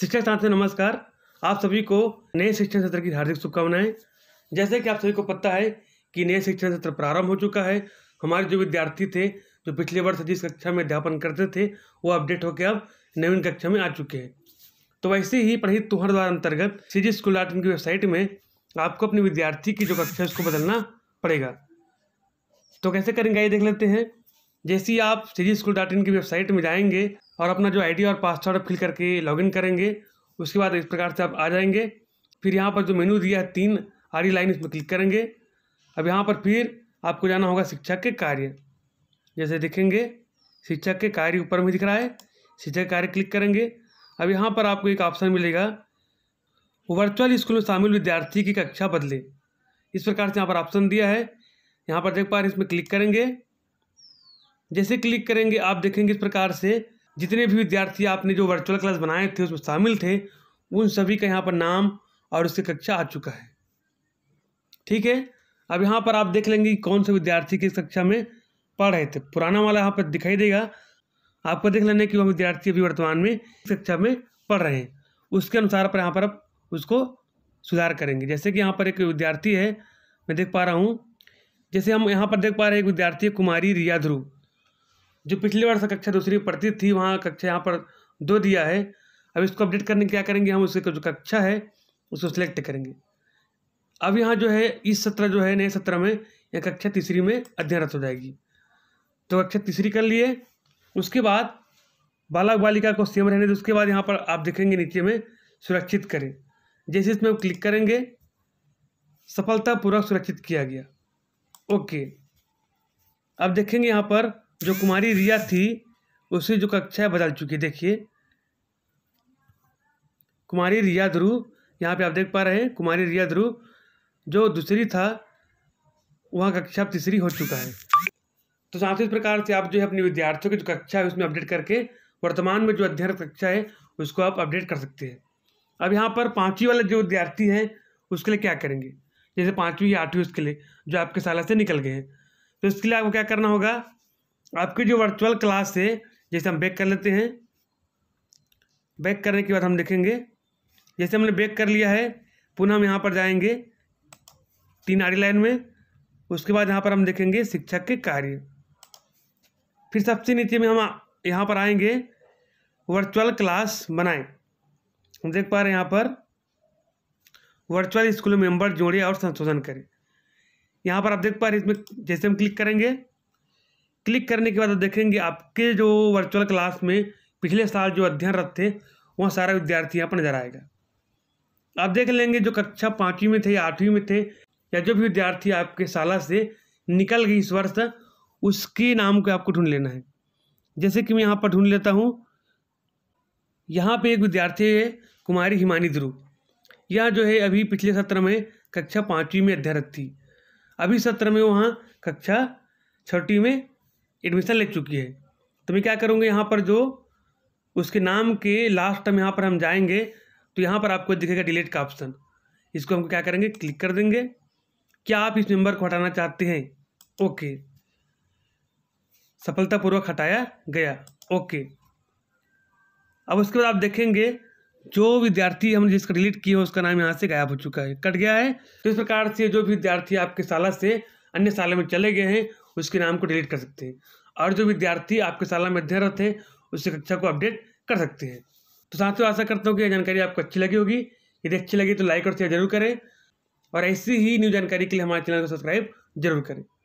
शिक्षक साथ से नमस्कार आप सभी को नए शिक्षण सत्र की हार्दिक शुभकामनाएं जैसे कि आप सभी को पता है कि नए शिक्षण सत्र प्रारंभ हो चुका है हमारे जो विद्यार्थी थे जो पिछले वर्ष जिस कक्षा में अध्यापन करते थे वो अपडेट होकर अब नवीन कक्षा में आ चुके हैं तो वैसे ही पढ़ित तुहर द्वारा अंतर्गत सी जी स्कूल आर्ट की वेबसाइट में आपको अपने विद्यार्थी की जो कक्षा है उसको बदलना पड़ेगा तो कैसे करेंगे ये देख लेते हैं जैसे ही आप सी जी स्कूल डॉट इन की वेबसाइट में जाएंगे और अपना जो आईडी और पासवर्ड फिल करके लॉगिन करेंगे उसके बाद इस प्रकार से आप आ जाएंगे फिर यहाँ पर जो मेन्यू दिया है तीन आरी लाइन इसमें क्लिक करेंगे अब यहाँ पर फिर आपको जाना होगा शिक्षक के कार्य जैसे देखेंगे शिक्षक के कार्य ऊपर में दिख रहा है शिक्षक कार्य क्लिक करेंगे अब यहाँ पर आपको एक ऑप्शन मिलेगा वर्चुअल स्कूल में शामिल विद्यार्थी की कक्षा बदले इस प्रकार से यहाँ पर ऑप्शन दिया है यहाँ पर देख पा रहे इसमें क्लिक करेंगे जैसे क्लिक करेंगे आप देखेंगे इस प्रकार से जितने भी विद्यार्थी आपने जो वर्चुअल क्लास बनाए थे उसमें शामिल थे उन सभी का यहाँ पर नाम और उसकी कक्षा आ चुका है ठीक है अब यहाँ पर आप देख लेंगे कौन से विद्यार्थी किस कक्षा में पढ़ रहे थे पुराना वाला यहाँ पर दिखाई देगा आपको देख लेना कि वह विद्यार्थी अभी वर्तमान में कक्षा में पढ़ रहे हैं उसके अनुसार पर यहाँ पर आप उसको सुधार करेंगे जैसे कि यहाँ पर एक विद्यार्थी है मैं देख पा रहा हूँ जैसे हम यहाँ पर देख पा रहे हैं एक विद्यार्थी कुमारी रिया ध्रुव जो पिछले वर्ष कक्षा दूसरी पढ़ती थी वहाँ कक्षा यहाँ पर दो दिया है अब इसको अपडेट करने क्या करेंगे हम उसके जो कक्षा है उसको सिलेक्ट करेंगे अब यहाँ जो है इस सत्र जो है नए सत्र में यह कक्षा तीसरी में अध्ययनरत हो जाएगी तो कक्षा तीसरी कर लिए उसके बाद बालक बालिका को सेम रहने दें उसके बाद यहाँ पर आप देखेंगे नीचे में सुरक्षित करें जैसे इसमें क्लिक करेंगे सफलतापूर्वक सुरक्षित किया गया ओके अब देखेंगे यहाँ पर जो कुमारी रिया थी उसकी जो कक्षा है बदल चुकी है देखिए कुमारी रिया ध्रुव यहाँ पे आप देख पा रहे हैं कुमारी रिया ध्रुव जो दूसरी था वहाँ कक्षा तीसरी हो चुका है तो साथ ही इस प्रकार से आप जो है अपने विद्यार्थियों की जो कक्षा है उसमें अपडेट करके वर्तमान में जो अध्ययन कक्षा है उसको आप अपडेट कर सकते हैं अब यहाँ पर पाँचवीं वाले जो विद्यार्थी हैं उसके लिए क्या करेंगे जैसे पाँचवीं या आठवीं उसके लिए जो आपके साला से निकल गए हैं तो इसके लिए आपको क्या करना होगा आपकी जो वर्चुअल क्लास है जैसे हम बैक कर लेते हैं बैक करने के बाद हम देखेंगे जैसे हमने बैक कर लिया है पुनः हम यहाँ पर जाएंगे तीन आड़ी लाइन में उसके बाद यहाँ पर हम देखेंगे शिक्षक के कार्य फिर सबसे नीचे में हम यहाँ पर आएंगे वर्चुअल क्लास बनाएं हम देख पा रहे हैं यहाँ पर वर्चुअल स्कूल मेंबर जोड़े और संशोधन करें यहाँ पर आप देख पा रहे हैं इसमें जैसे हम क्लिक करेंगे क्लिक करने के बाद आप देखेंगे आपके जो वर्चुअल क्लास में पिछले साल जो अध्ययनरत थे वह सारा विद्यार्थी यहाँ पर नजर आएगा आप देख लेंगे जो कक्षा पाँचवीं में थे या आठवीं में थे या जो भी विद्यार्थी आपके साला से निकल गई इस वर्ष उसके नाम को आपको ढूंढ लेना है जैसे कि मैं यहाँ पर ढूंढ लेता हूँ यहाँ पे एक विद्यार्थी है कुमारी हिमानी ध्रुव यह जो है अभी पिछले सत्र में कक्षा पाँचवीं में अध्ययनरत थी अभी सत्र में वहाँ कक्षा छठी में एडमिशन ले चुकी है तो मैं क्या करूँगा यहाँ पर जो उसके नाम के लास्ट टाइम यहाँ पर हम जाएंगे तो यहाँ पर आपको दिखेगा डिलीट का ऑप्शन इसको हम क्या करेंगे क्लिक कर देंगे क्या आप इस मेंबर को हटाना चाहते हैं ओके सफलतापूर्वक हटाया गया ओके अब उसके बाद आप देखेंगे जो विद्यार्थी हमने जिसका डिलीट किया है उसका नाम यहाँ से गायब हो चुका है कट गया है तो इस प्रकार से जो भी विद्यार्थी आपके साला से अन्य साल में चले गए हैं उसके नाम को डिलीट कर सकते हैं और जो विद्यार्थी आपके शाला में अध्ययनरत हैं उससे कक्षा को अपडेट कर सकते हैं तो साथियों आशा करता हूँ कि यह जानकारी आपको अच्छी लगी होगी यदि अच्छी लगी तो लाइक और शेयर जरूर करें और ऐसी ही न्यू जानकारी के लिए हमारे चैनल को सब्सक्राइब जरूर करें